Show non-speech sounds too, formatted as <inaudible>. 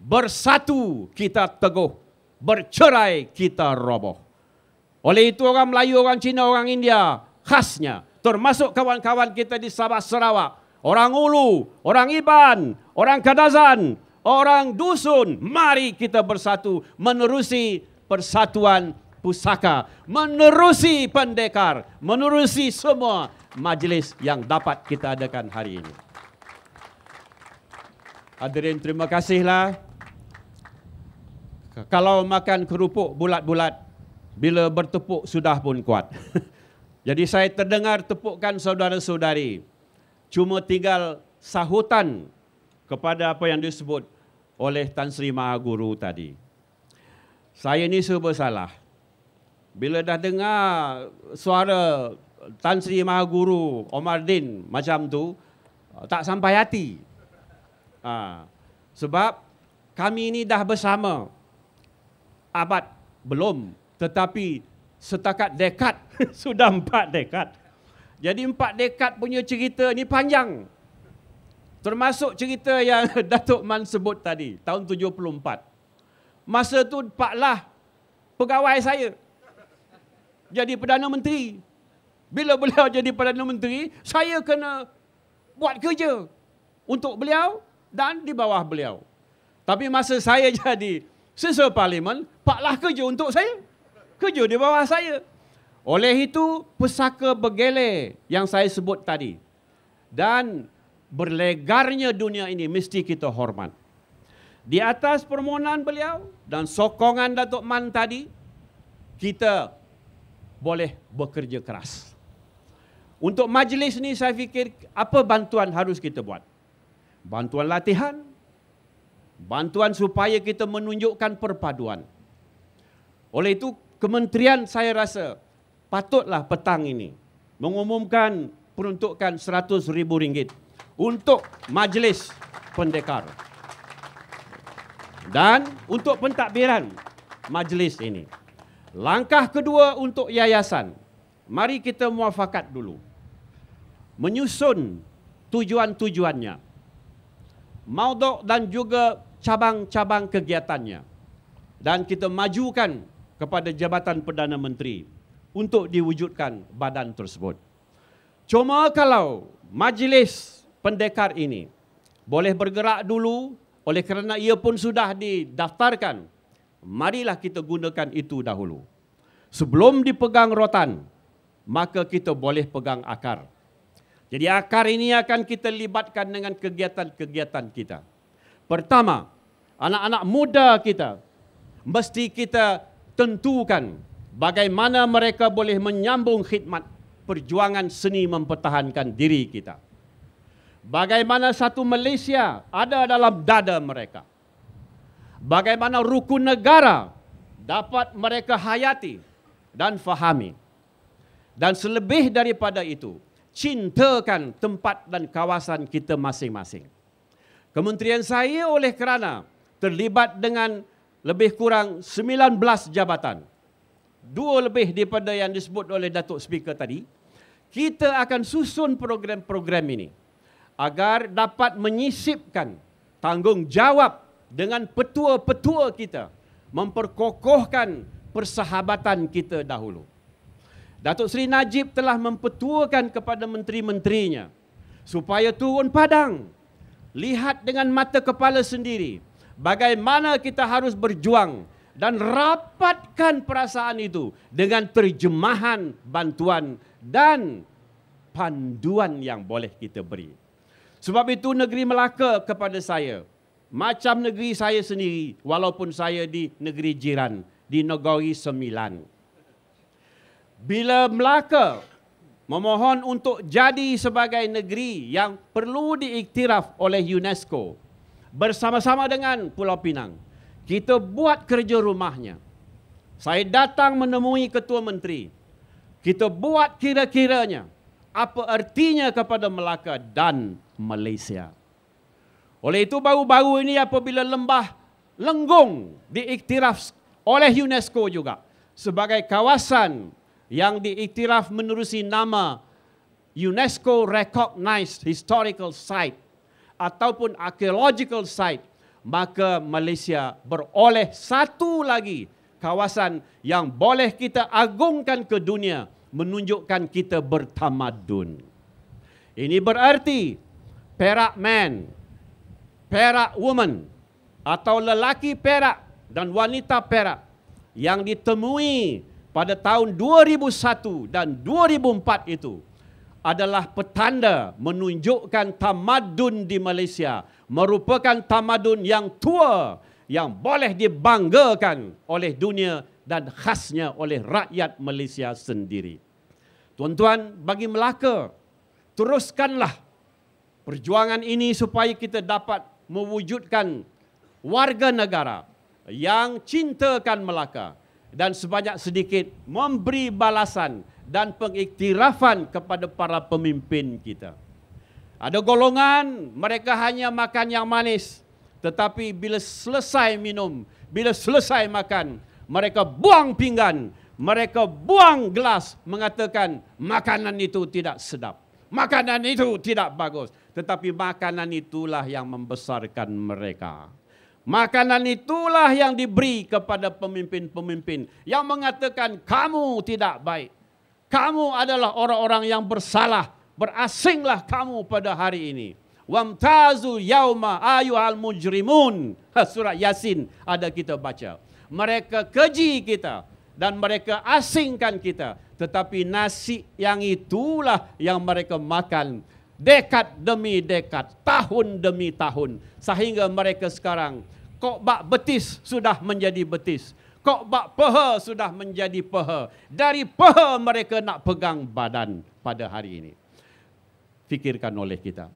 bersatu kita teguh, bercerai kita roboh. Oleh itu orang Melayu, orang Cina, orang India khasnya termasuk kawan-kawan kita di Sabah Sarawak, orang Ulu, orang Iban, orang Kadazan, orang Dusun, mari kita bersatu menerusi persatuan pusaka, menerusi pendekar, menerusi semua majlis yang dapat kita adakan hari ini. Hadirin terima kasihlah. Kalau makan kerupuk bulat-bulat, bila bertepuk sudah pun kuat. <laughs> Jadi saya terdengar tepukan saudara-saudari. Cuma tinggal sahutan kepada apa yang disebut oleh Tan Sri Mahaguru tadi. Saya ni serba salah. Bila dah dengar suara Tan Sri Mahaguru Omar Din macam tu, tak sampai hati. Ha. Sebab kami ini dah bersama abad belum tetapi setakat dekad <laughs> sudah empat dekad jadi empat dekad punya cerita ni panjang termasuk cerita yang <laughs> Datuk Man sebut tadi tahun 74 masa tu Pak Lah pegawai saya jadi Perdana Menteri bila beliau <laughs> jadi Perdana Menteri saya kena buat kerja untuk beliau dan di bawah beliau tapi masa saya jadi Sesua parlimen, paklah kerja untuk saya. Kerja di bawah saya. Oleh itu, pesaka begele yang saya sebut tadi. Dan berlegarnya dunia ini mesti kita hormat. Di atas permohonan beliau dan sokongan Datuk Man tadi, kita boleh bekerja keras. Untuk majlis ini saya fikir apa bantuan harus kita buat? Bantuan latihan, bantuan supaya kita menunjukkan perpaduan. Oleh itu, kementerian saya rasa patutlah petang ini mengumumkan peruntukan RM100,000 untuk majlis pendekar dan untuk pentadbiran majlis ini. Langkah kedua untuk yayasan, mari kita muafakat dulu. Menyusun tujuan-tujuannya. Maudok dan juga cabang-cabang kegiatannya dan kita majukan kepada Jabatan Perdana Menteri untuk diwujudkan badan tersebut. Cuma kalau majlis pendekar ini boleh bergerak dulu oleh kerana ia pun sudah didaftarkan, marilah kita gunakan itu dahulu. Sebelum dipegang rotan, maka kita boleh pegang akar. Jadi akar ini akan kita libatkan dengan kegiatan-kegiatan kita. Pertama, anak-anak muda kita mesti kita tentukan bagaimana mereka boleh menyambung khidmat perjuangan seni mempertahankan diri kita. Bagaimana satu Malaysia ada dalam dada mereka. Bagaimana rukun negara dapat mereka hayati dan fahami. Dan selebih daripada itu, cintakan tempat dan kawasan kita masing-masing. Kementerian saya oleh kerana terlibat dengan lebih kurang 19 jabatan. Dua lebih daripada yang disebut oleh Datuk Speaker tadi. Kita akan susun program-program ini agar dapat menyisipkan tanggungjawab dengan petua-petua kita memperkokohkan persahabatan kita dahulu. Datuk Seri Najib telah mempetuakan kepada menteri-menterinya supaya turun padang lihat dengan mata kepala sendiri bagaimana kita harus berjuang dan rapatkan perasaan itu dengan terjemahan bantuan dan panduan yang boleh kita beri. Sebab itu negeri Melaka kepada saya macam negeri saya sendiri walaupun saya di negeri jiran di negeri Sembilan. Bila Melaka memohon untuk jadi sebagai negeri yang perlu diiktiraf oleh UNESCO bersama-sama dengan Pulau Pinang. Kita buat kerja rumahnya. Saya datang menemui Ketua Menteri. Kita buat kira-kiranya apa artinya kepada Melaka dan Malaysia. Oleh itu baru-baru ini apabila lembah lenggung diiktiraf oleh UNESCO juga sebagai kawasan yang diiktiraf menerusi nama UNESCO Recognized Historical Site ataupun Archaeological Site, maka Malaysia beroleh satu lagi kawasan yang boleh kita agungkan ke dunia menunjukkan kita bertamadun. Ini bermerti Perak Man, Perak Woman atau lelaki Perak dan wanita Perak yang ditemui pada tahun 2001 dan 2004 itu adalah petanda menunjukkan tamadun di Malaysia merupakan tamadun yang tua yang boleh dibanggakan oleh dunia dan khasnya oleh rakyat Malaysia sendiri. Tuan-tuan, bagi Melaka, teruskanlah perjuangan ini supaya kita dapat mewujudkan warga negara yang cintakan Melaka dan sebanyak sedikit memberi balasan dan pengiktirafan kepada para pemimpin kita. Ada golongan mereka hanya makan yang manis tetapi bila selesai minum, bila selesai makan, mereka buang pinggan, mereka buang gelas mengatakan makanan itu tidak sedap. Makanan itu tidak bagus, tetapi makanan itulah yang membesarkan mereka. Makanan itulah yang diberi kepada pemimpin-pemimpin yang mengatakan kamu tidak baik. Kamu adalah orang-orang yang bersalah. Berasinglah kamu pada hari ini. Wamtazu yauma al mujrimun. Ha, Surah Yasin ada kita baca. Mereka keji kita dan mereka asingkan kita. Tetapi nasi yang itulah yang mereka makan dekat demi dekat, tahun demi tahun. Sehingga mereka sekarang kok bak betis sudah menjadi betis. Kok bak peha sudah menjadi peha. Dari peha mereka nak pegang badan pada hari ini. Fikirkan oleh kita.